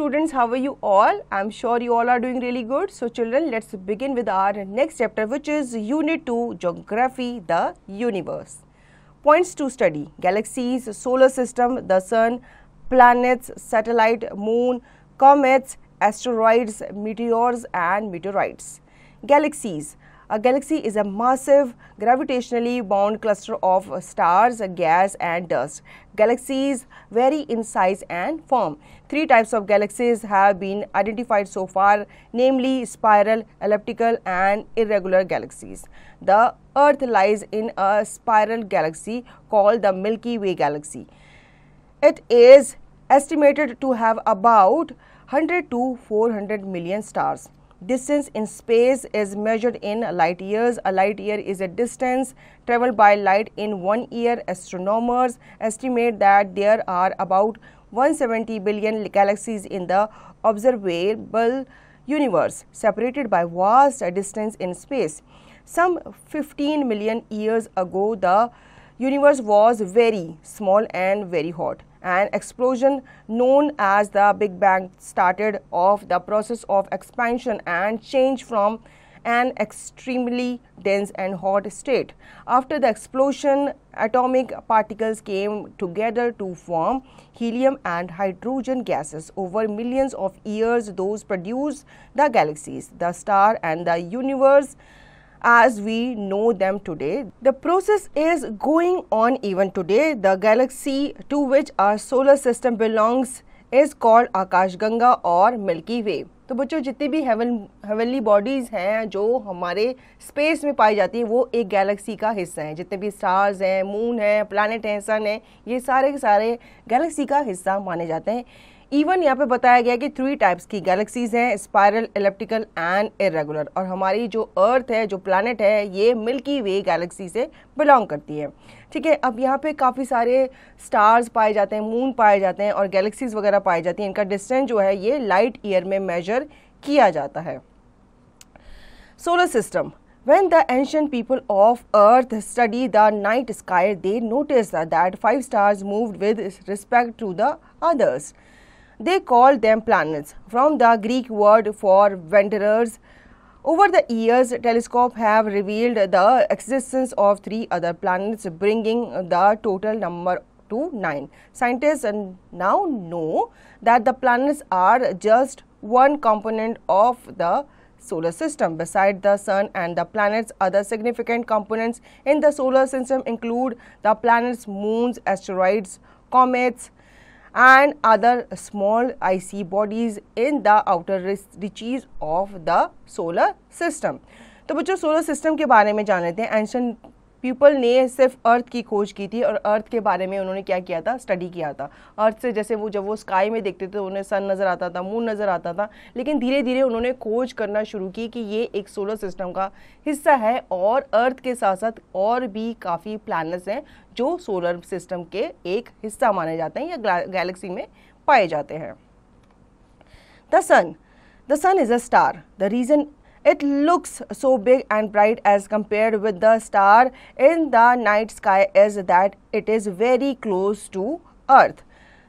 students, how are you all? I'm sure you all are doing really good. So children, let's begin with our next chapter which is Unit 2 Geography, the Universe. Points to study, galaxies, solar system, the sun, planets, satellite, moon, comets, asteroids, meteors and meteorites. Galaxies, a galaxy is a massive gravitationally bound cluster of stars, gas and dust. Galaxies vary in size and form. Three types of galaxies have been identified so far, namely spiral, elliptical and irregular galaxies. The Earth lies in a spiral galaxy called the Milky Way galaxy. It is estimated to have about 100 to 400 million stars. Distance in space is measured in light years. A light year is a distance traveled by light in one year. Astronomers estimate that there are about 170 billion galaxies in the observable universe, separated by vast distance in space. Some 15 million years ago, the universe was very small and very hot an explosion known as the Big Bang started off the process of expansion and change from an extremely dense and hot state. After the explosion, atomic particles came together to form helium and hydrogen gases. Over millions of years, those produced the galaxies, the star, and the universe. as we know them today. The process is going on even today. The galaxy to which our solar system belongs is called Akashganga or Milky Way. तो बच्चों जितनी भी haven heavenly bodies हैं जो हमारे space में पाई जाती हैं वो एक गैलेक्सी का हिस्सा हैं जितने भी स्टार्स हैं मून हैं प्लानट हैं सन हैं ये सारे के सारे गैलेक्सी का हिस्सा माने जाते हैं इवन यहाँ पे बताया गया कि थ्री टाइप्स की गैलेक्सीज हैं स्पायरल इलेप्टिकल एंड इरेगुलर और हमारी जो अर्थ है जो प्लानट है ये मिल्की वे गैलेक्सी से बिलोंग करती है ठीक है अब यहाँ पे काफ़ी सारे स्टार्स पाए जाते हैं मून पाए जाते हैं और गैलेक्सीज वगैरह पाई जाती हैं इनका डिस्टेंस जो है ये लाइट ईयर में मेजर किया जाता है solar system When the ancient people of Earth studied the night sky, they noticed that five stars moved with respect to the others. They called them planets from the Greek word for wanderers. Over the years, telescopes have revealed the existence of three other planets, bringing the total number to nine. Scientists now know that the planets are just one component of the solar system. Beside the sun and the planets, other significant components in the solar system include the planets, moons, asteroids, comets, and other small icy bodies in the outer reaches of the solar system तो बच्चों solar system के बारे में जान लेते हैं ancient people ने सिर्फ अर्थ की खोज की थी और अर्थ के बारे में उन्होंने क्या किया था स्टडी किया था अर्थ से जैसे वो जब वो स्काई में देखते थे तो उन्हें सन नज़र आता था मून नज़र आता था लेकिन धीरे धीरे उन्होंने खोज करना शुरू की कि ये एक सोलर सिस्टम का हिस्सा है और अर्थ के साथ साथ और भी काफ़ी प्लानट्स हैं जो सोलर सिस्टम के एक हिस्सा माने जाते हैं या गैलेक्सी में पाए जाते हैं the sun the sun is a star the reason It looks so big and bright as compared with the star in the night sky is that it is very close to Earth.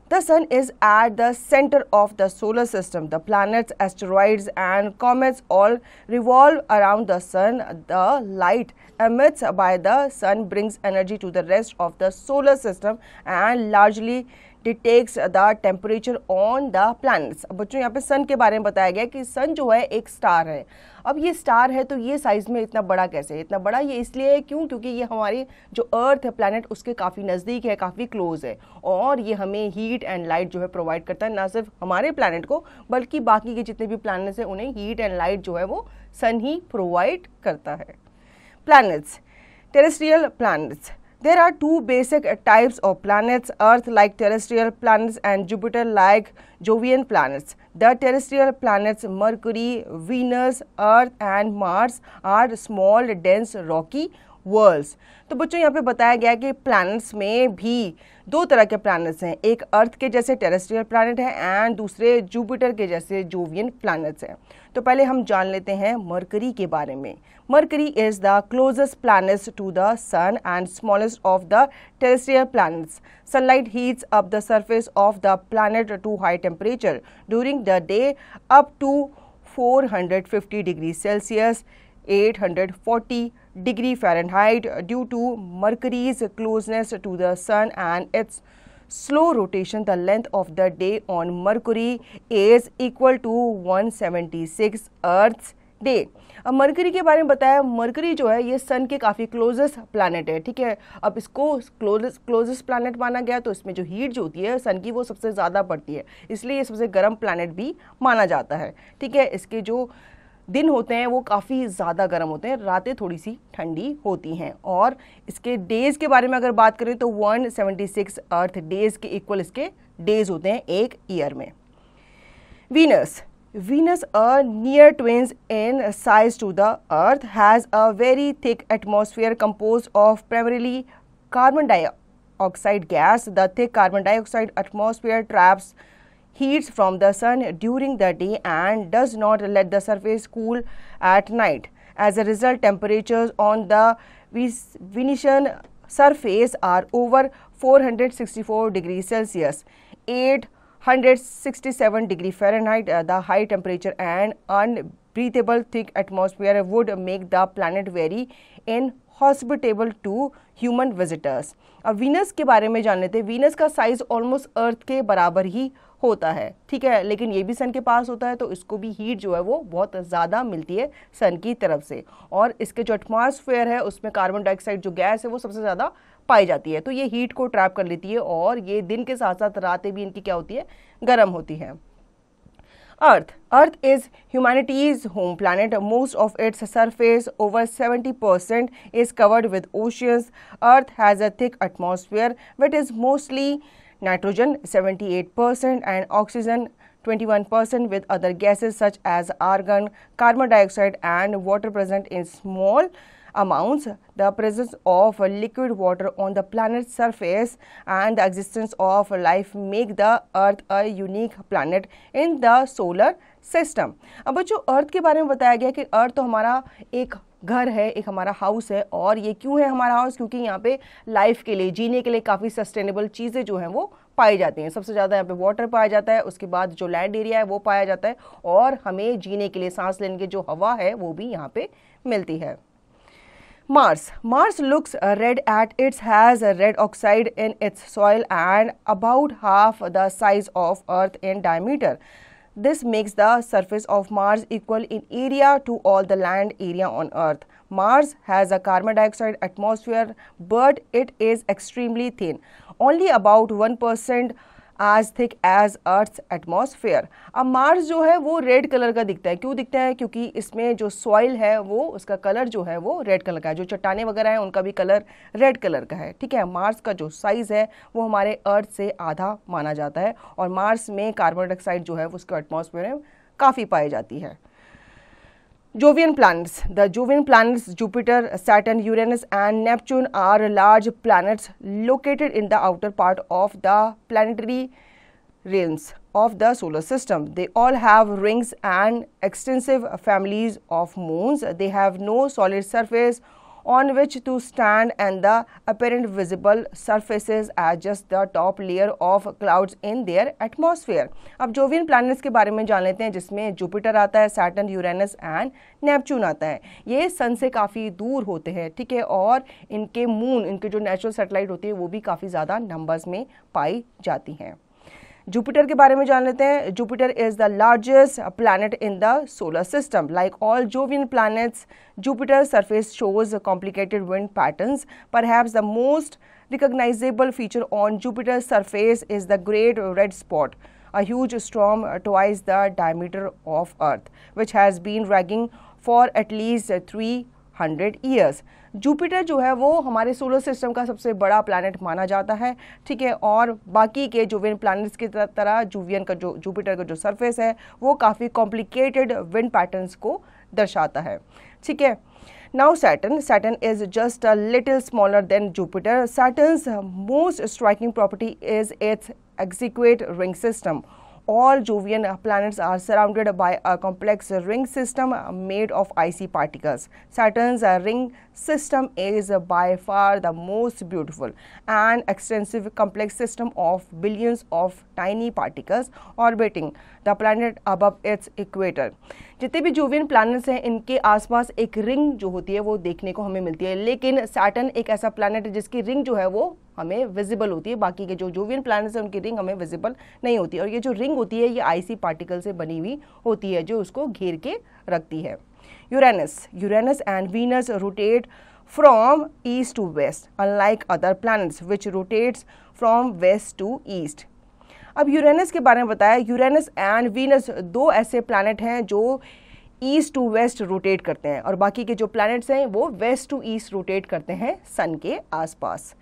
The Sun is at the center of the solar system. The planets, asteroids, and comets all revolve around the Sun. The light emits by the Sun brings energy to the rest of the solar system and largely dictates the temperature on the planets अब बच्चों यहाँ पे सन के बारे में बताया गया कि सन जो है एक स्टार है अब ये स्टार है तो ये साइज में इतना बड़ा कैसे है इतना बड़ा ये इसलिए है क्यों क्योंकि ये हमारी जो अर्थ है प्लानट उसके काफ़ी नज़दीक है काफ़ी क्लोज है और ये हमें हीट एंड लाइट जो है प्रोवाइड करता है ना सिर्फ हमारे प्लानट को बल्कि बाकी के जितने भी प्लानट्स हैं उन्हें हीट एंड लाइट जो है वो सन ही प्रोवाइड करता है planets terrestrial planets There are two basic types of planets, Earth like terrestrial planets and Jupiter like Jovian planets. The terrestrial planets Mercury, Venus, Earth and Mars are small dense rocky worlds तो बच्चों यहाँ पे बताया गया कि planets में भी दो तरह के प्लैनेट्स हैं एक अर्थ के जैसे टेरेस्ट्रियल प्लानट है एंड दूसरे जुपिटर के जैसे जोवियन प्लैनेट्स हैं तो पहले हम जान लेते हैं मरकरी के बारे में Mercury is the closest planet to the sun and smallest of the terrestrial planet sunlight heats up the surface of the planet to high temperature during the day up to four hundred fifty degree Celsius eight hundred forty degree Fahrenheit due to Mercury's closeness to the sun and its slow rotation, the length of the day on Mercury is equal to 176 Earth's day अब Mercury के बारे में बताया mercury जो है ये सन के काफ़ी क्लोजेस्ट प्लानट है ठीक है अब इसको क्लोजेस्ट क्लोजेस्ट प्लानट माना गया तो इसमें जो हीट जो होती है सन की वो सबसे ज़्यादा पड़ती है इसलिए ये सबसे गर्म प्लानट भी माना जाता है ठीक है इसके जो दिन होते हैं वो काफ़ी ज़्यादा गर्म होते हैं रातें थोड़ी सी ठंडी होती हैं और इसके डेज़ के बारे में अगर बात करें तो one seventy six earth days के इक्वल इसके डेज होते हैं एक ईयर में Venus Venus a near twins in size to the earth has a very thick atmosphere compose of primarily carbon oxide gas the thick carbon dioxide atmosphere traps heats from the sun during the day and does not let the surface cool at night. As a result, temperatures on the Venetian surface are over 464 degrees Celsius, 867 degree Fahrenheit, uh, the high temperature and breathable thick atmosphere would make the planet very hospitable to human visitors अब Venus के बारे में जान लेते हैं Venus का size almost अर्थ के बराबर ही होता है ठीक है लेकिन ये भी सन के पास होता है तो इसको भी हीट जो है वो बहुत ज़्यादा मिलती है सन की तरफ से और इसके जो एटमॉस्फेयर है उसमें कार्बन डाइऑक्साइड जो गैस है वो सबसे ज़्यादा पाई जाती है तो ये हीट को ट्रैप कर लेती है और ये दिन के साथ साथ रातें भी इनकी क्या होती है गर्म होती है Earth. Earth is humanity's home planet. Most of its surface, over 70%, is covered with oceans. Earth has a thick atmosphere which is mostly nitrogen 78% and oxygen 21% with other gases such as argon, carbon dioxide and water present in small amounts, the presence of liquid water on the planet's surface, and the existence of life make the Earth a unique planet in the solar system अब बच्चों अर्थ के बारे में बताया गया कि अर्थ तो हमारा एक घर है एक हमारा हाउस है और ये क्यों है हमारा हाउस क्योंकि यहाँ पे लाइफ के लिए जीने के लिए काफ़ी सस्टेनेबल चीज़ें जो हैं वो पाई जाती हैं सबसे ज़्यादा यहाँ पे वाटर पाया जाता है उसके बाद जो लैंड एरिया है वो पाया जाता है और हमें जीने के लिए सांस लेने की जो हवा है वो भी यहाँ पे मिलती है Mars. Mars looks uh, red at it has red oxide in its soil and about half the size of Earth in diameter. This makes the surface of Mars equal in area to all the land area on Earth. Mars has a carbon dioxide atmosphere but it is extremely thin. Only about 1% as thick as earth atmosphere अब Mars जो है वो red colour का दिखता है क्यों दिखता है क्योंकि इसमें जो सॉइल है वो उसका कलर जो है वो रेड कलर का है जो चट्टाने वगैरह हैं उनका भी कलर रेड कलर का है ठीक है मार्स का जो साइज़ है वो हमारे अर्थ से आधा माना जाता है और मार्स में कार्बन डाइऑक्साइड जो है उसका एटमोसफेयर में काफ़ी पाई जाती है Jovian planets. The Jovian planets Jupiter, Saturn, Uranus and Neptune are large planets located in the outer part of the planetary realms of the solar system. They all have rings and extensive families of moons. They have no solid surface on which to stand and the apparent visible surfaces as just the top layer of clouds in their atmosphere. अब Jovian planets के बारे में जान लेते हैं जिसमें Jupiter आता है सैटर्न यूरेनस एंड नेपच्यून आता है ये सन से काफ़ी दूर होते हैं ठीक है और इनके मून इनके जो नेचुरल सेटेलाइट होती है वो भी काफ़ी ज़्यादा नंबर्स में पाई जाती हैं जुपिटर के बारे में जान लेते हैं Jupiter is the largest planet in the solar system like all Jovian planets Jupiter surface shows complicated wind pattern पर have the most recognizable feature on Jupiter surface is the Great Red Spot a huge storm twice the diameter of earth which has been raging for at least three hundred years Jupiter जो है वो हमारे solar system का सबसे बड़ा planet माना जाता है ठीक है और बाकी के जुवियन प्लानट्स की तरह जुवियन का जो जुपिटर का जो सर्फेस है वो काफ़ी कॉम्प्लिकेटेड विंड पैटर्न्स को दर्शाता है ठीक है now Saturn Saturn is just a little smaller than Jupiter Saturn most striking property is its exquisite ring system all Jovian planets are surrounded by a complex ring system made of icy particles Saturn ring system is by far the most beautiful and extensive complex system of billions of tiny particles orbiting the planet above its equator जितने भी जूवियन planets हैं इनके आसपास एक ring जो होती है वो देखने को हमें मिलती है लेकिन सैटन एक ऐसा प्लैनेट है जिसकी रिंग जो है वो हमें विजिबल होती है बाकी के जो जूवियन प्लैनेट्स हैं उनकी रिंग हमें विजिबल नहीं होती और ये जो रिंग होती है ये आईसी पार्टिकल से बनी हुई होती है जो उसको घेर के रखती है Uranus. Uranus and Venus rotate from east to west unlike other planets which rotates from west to east. अब यूरेनस के बारे में बताया यूरेनस एंड वीनस दो ऐसे प्लैनेट हैं जो ईस्ट टू वेस्ट रोटेट करते हैं और बाकी के जो प्लैनेट्स हैं वो वेस्ट टू ईस्ट रोटेट करते हैं सन के आसपास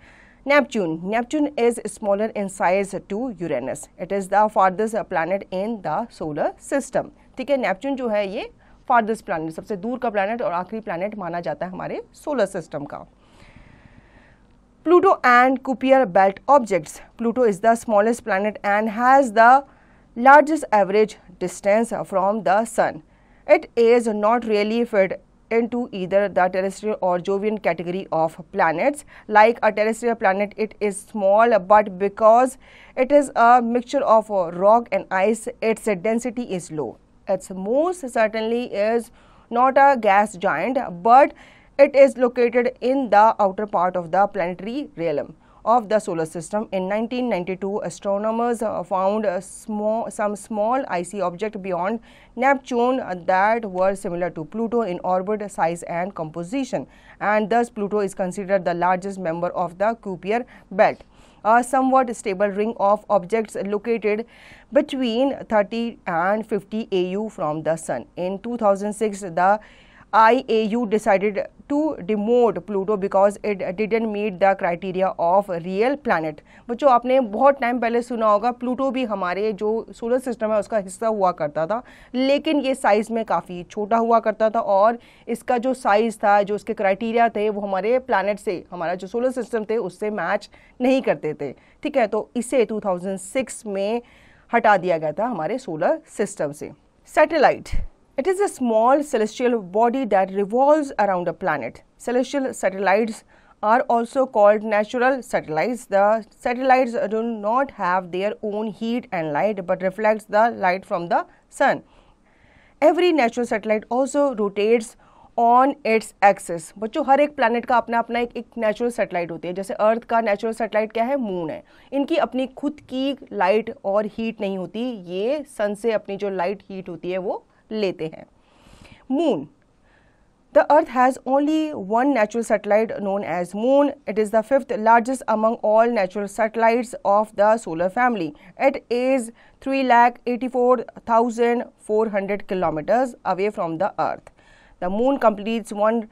Neptune Neptune is smaller in size to Uranus it is the farthest planet in the solar system ठीक है नेपच्यून जो है ये फार्देस्ट प्लानट सबसे दूर का प्लान और आखिरी प्लान माना जाता है हमारे सोलर सिस्टम का Pluto and Kuiper belt objects Pluto is the smallest planet and has the largest average distance from the sun it is not really fit into either the terrestrial or Jovian category of planet like a terrestrial planet it is small but because it is a mixture of rock and ice its density is low Its most certainly is not a gas giant, but it is located in the outer part of the planetary realm of the solar system. In 1992, astronomers found small, some small icy object beyond Neptune that were similar to Pluto in orbit, size and composition. And thus, Pluto is considered the largest member of the Kuiper belt a somewhat stable ring of objects located between 30 and 50 AU from the Sun. In 2006, the IAU decided to demote Pluto because it didn't meet the criteria of real planet. बच्चों आपने बहुत time पहले सुना होगा Pluto भी हमारे जो solar system है उसका हिस्सा हुआ करता था लेकिन ये साइज़ में काफ़ी छोटा हुआ करता था और इसका जो साइज़ था जो उसके क्राइटेरिया थे वो हमारे प्लानट से हमारा जो सोलर सिस्टम थे उससे मैच नहीं करते थे ठीक है तो इसे 2006 में हटा दिया गया था हमारे सोलर सिस्टम से satellite It is a small celestial body that revolves around a planet. Celestial satellites are also called natural satellites. The satellites do not have their own heat and light but reflects the light from the sun. Every natural satellite also rotates on its axis. बच्चों हर एक planet का अपना अपना एक एक natural satellite होती है जैसे earth का natural satellite क्या है moon है इनकी अपनी खुद की light और heat नहीं होती ये sun से अपनी जो light heat होती है वो लेते हैं The Earth has only one natural satellite known as Moon. It is the fifth largest among all natural satellites of the solar family. It is 3,84,400 kilometers away from the Earth. The Moon completes one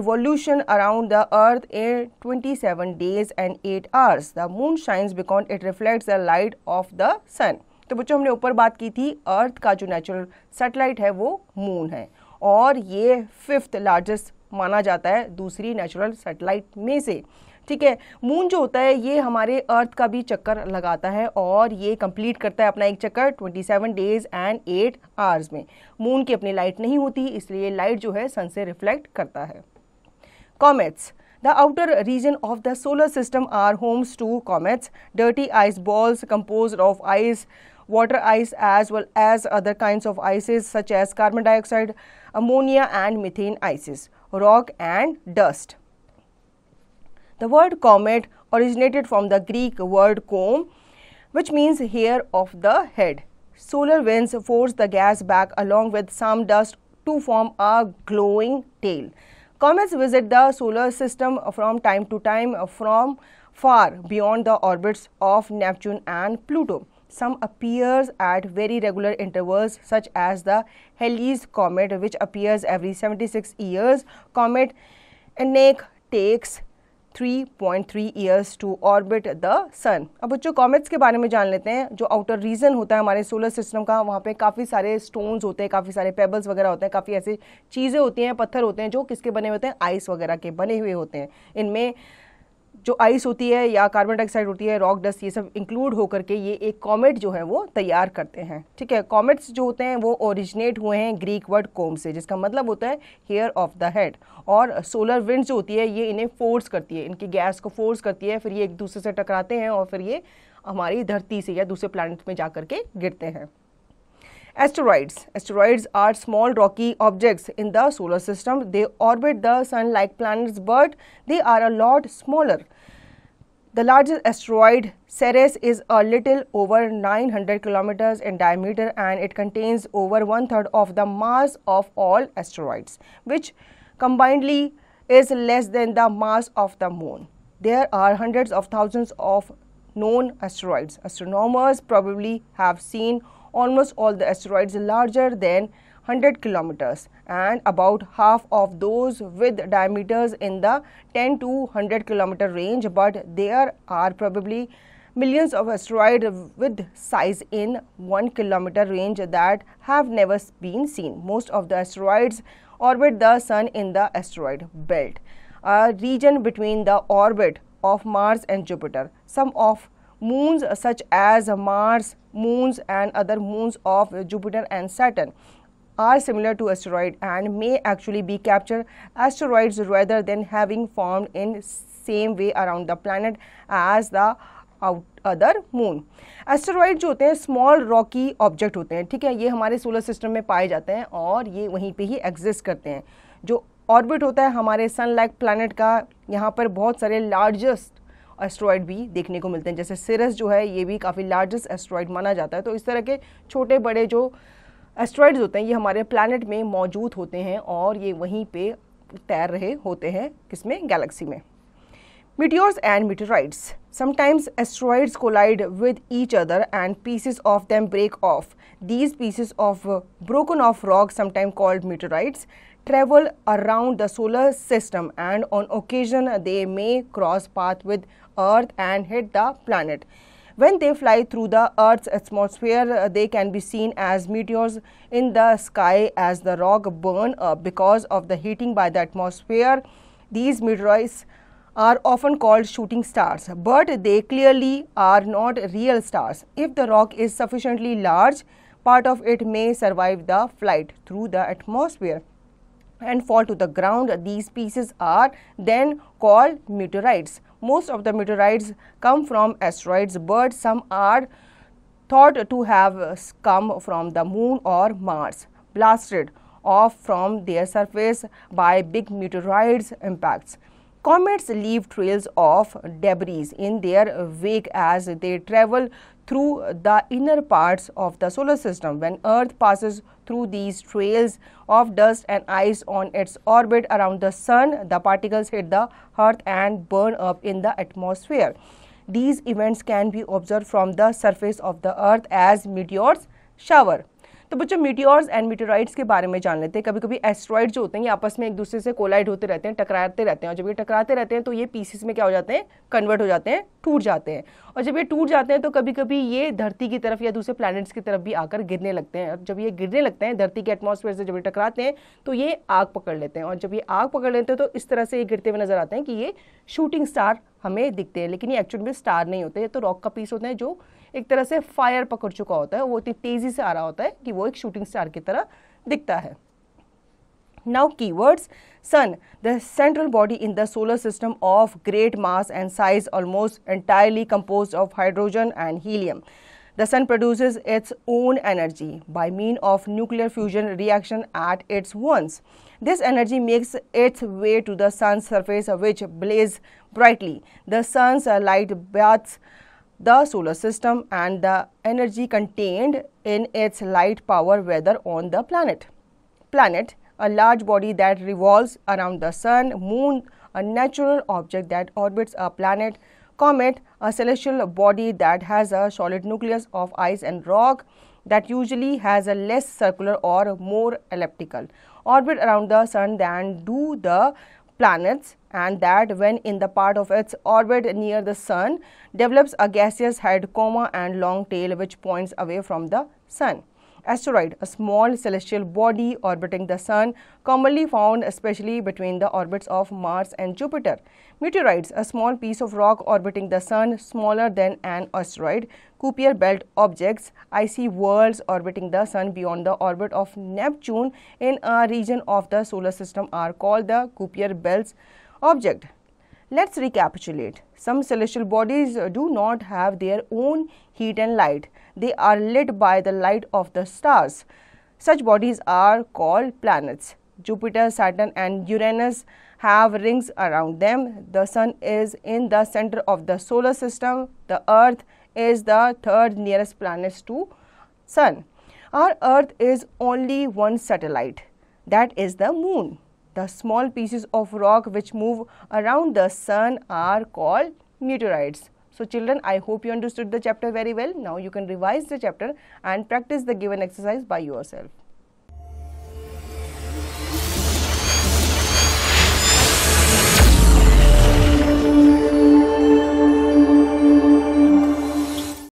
revolution around the Earth in 27 days and 8 hours. The Moon shines because it reflects the light of the Sun. तो बच्चों हमने ऊपर बात की थी अर्थ का जो natural satellite है वो मून है और ये फिफ्थ लार्जेस्ट माना जाता है दूसरी नेचुरल सेटेलाइट में से ठीक है मून जो होता है ये हमारे अर्थ का भी चक्कर लगाता है और ये कंप्लीट करता है अपना एक चक्कर 27 डेज एंड 8 आवर्स में मून की अपनी लाइट नहीं होती इसलिए लाइट जो है सन से रिफ्लेक्ट करता है comets the outer region of the solar system are homes to comets dirty ice balls compose of ice water ice as well as other kinds of ices such as carbon dioxide, ammonia and methane ices, rock and dust. The word comet originated from the Greek word kom, which means hair of the head. Solar winds force the gas back along with some dust to form a glowing tail. Comets visit the solar system from time to time from far beyond the orbits of Neptune and Pluto. some appears at very regular intervals such as the Halley's comet which appears every 76 years comet Anak takes 3.3 years to orbit the sun अब बच्चों comets के बारे में जान लेते हैं जो outer reason होता है हमारे सोलर सिस्टम का वहाँ पे काफ़ी सारे स्टोन्स होते हैं काफ़ी सारे पेबल्स वगैरह होते हैं काफ़ी ऐसी चीज़ें होती हैं पत्थर होते हैं जो किसके बने होते हैं आइस वगैरह के बने हुए होते हैं इनमें जो आइस होती है या कार्बन डाइऑक्साइड होती है रॉक डस्ट ये सब इंक्लूड होकर के ये एक कॉमेट जो है वो तैयार करते हैं ठीक है कॉमेट्स जो होते हैं वो ओरिजिनेट हुए हैं ग्रीक वर्ड कोम से जिसका मतलब होता है हेयर ऑफ द हेड और सोलर विंड जो होती है ये इन्हें फोर्स करती है इनकी गैस को फोर्स करती है फिर ये एक दूसरे से टकराते हैं और फिर ये हमारी धरती से या दूसरे प्लानट में जा के गिरते हैं Asteroids. Asteroids are small rocky objects in the solar system. They orbit the sun like planets, but they are a lot smaller. The largest asteroid, Ceres, is a little over 900 kilometers in diameter and it contains over one third of the mass of all asteroids, which combinedly is less than the mass of the moon. There are hundreds of thousands of known asteroids. Astronomers probably have seen almost all the asteroids larger than 100 kilometers and about half of those with diameters in the 10 to 100 kilometer range but there are probably millions of asteroids with size in 1 kilometer range that have never been seen. Most of the asteroids orbit the sun in the asteroid belt, a region between the orbit of Mars and Jupiter. Some of moons such as Mars, moons and other moons of Jupiter and Saturn are similar to asteroid and may actually be captured asteroids rather than having formed in same way around the planet as the other moon asteroid जो होते हैं small Rocky object होते हैं ठीक है ये हमारे solar system में पाए जाते हैं और ये वहीं पे ही एग्जिस्ट करते हैं जो ऑर्बिट होता है हमारे सन लाइक प्लानट का यहाँ पर बहुत सारे लार्जेस्ट एस्ट्रॉयड भी देखने को मिलते हैं जैसे सिरस जो है ये भी काफ़ी लार्जेस्ट एस्ट्रॉयड माना जाता है तो इस तरह के छोटे बड़े जो एस्ट्रॉयड्स होते हैं ये हमारे प्लानट में मौजूद होते हैं और ये वहीं पर तैर रहे होते हैं किसमें गैलेक्सी में meteors and meteoroids sometimes asteroids collide with each other and pieces of them break off these pieces of broken off rock sometime called meteoroids travel around the solar system and on occasion they may cross path with Earth and hit the planet. When they fly through the Earth's atmosphere, uh, they can be seen as meteors in the sky as the rock burn up because of the heating by the atmosphere. These meteors are often called shooting stars, but they clearly are not real stars. If the rock is sufficiently large, part of it may survive the flight through the atmosphere and fall to the ground. These pieces are then called meteorites. Most of the meteorites come from asteroids, but some are thought to have uh, come from the moon or Mars, blasted off from their surface by big meteorites impacts. Comets leave trails of debris in their wake as they travel through the inner parts of the solar system. When Earth passes through these trails of dust and ice on its orbit around the Sun, the particles hit the Earth and burn up in the atmosphere. These events can be observed from the surface of the Earth as meteors shower. तो बच्चों meteors and मीटोराइड्स के बारे में जान लेते हैं कभी कभी एस्ट्रॉइड जो होते हैं ये आपस में एक दूसरे से कोलाइड होते रहते हैं टकराते रहते हैं और जब ये टकराते रहते हैं तो ये पीसीस में क्या हो जाते हैं कन्वर्ट हो जाते हैं टूट जाते हैं और जब ये टूट जाते हैं तो कभी कभी ये धरती की तरफ या दूसरे प्लैनेट्स की तरफ भी आकर गिरने लगते हैं और जब ये गिरने लगते हैं धरती के एटमोसफेयर से जब ये टकराते हैं तो ये आग पकड़ लेते हैं और जब ये आग पकड़ लेते हैं तो इस तरह से ये गिरते हुए नजर आते हैं कि ये शूटिंग स्टार हमें दिखते हैं लेकिन ये एक्चुअल में स्टार नहीं होते ये तो रॉक का पीस होते हैं जो एक तरह से फायर पकड़ चुका होता है वो इतनी तेजी से आ रहा होता है कि वो एक शूटिंग स्टार की तरह दिखता है now key words sun the central body in the solar system of great mass and size almost entirely compose of hydrogen and helium the sun produces its own energy by mean of nuclear fusion reaction at its once this energy makes its way to the sun surface which blaze brightly the sun's light bathes the solar system and the energy contained in its light power weather on the planet. Planet, a large body that revolves around the sun, moon, a natural object that orbits a planet, comet, a celestial body that has a solid nucleus of ice and rock that usually has a less circular or more elliptical orbit around the sun than do the planets and that when in the part of its orbit near the sun develops a gaseous head coma and long tail which points away from the sun. Asteroid, a small celestial body orbiting the sun, commonly found especially between the orbits of Mars and Jupiter. Meteorites, a small piece of rock orbiting the sun, smaller than an asteroid, Kuiper belt objects. I see worlds orbiting the sun beyond the orbit of Neptune in a region of the solar system are called the Kuiper belts object. Let's recapitulate. Some celestial bodies do not have their own heat and light. They are lit by the light of the stars. Such bodies are called planets. Jupiter, Saturn and Uranus have rings around them. The sun is in the center of the solar system. The earth is the third nearest planet to sun. Our earth is only one satellite that is the moon. The small pieces of rock which move around the sun are called meteorites. So children, I hope you understood the chapter very well. Now you can revise the chapter and practice the given exercise by yourself.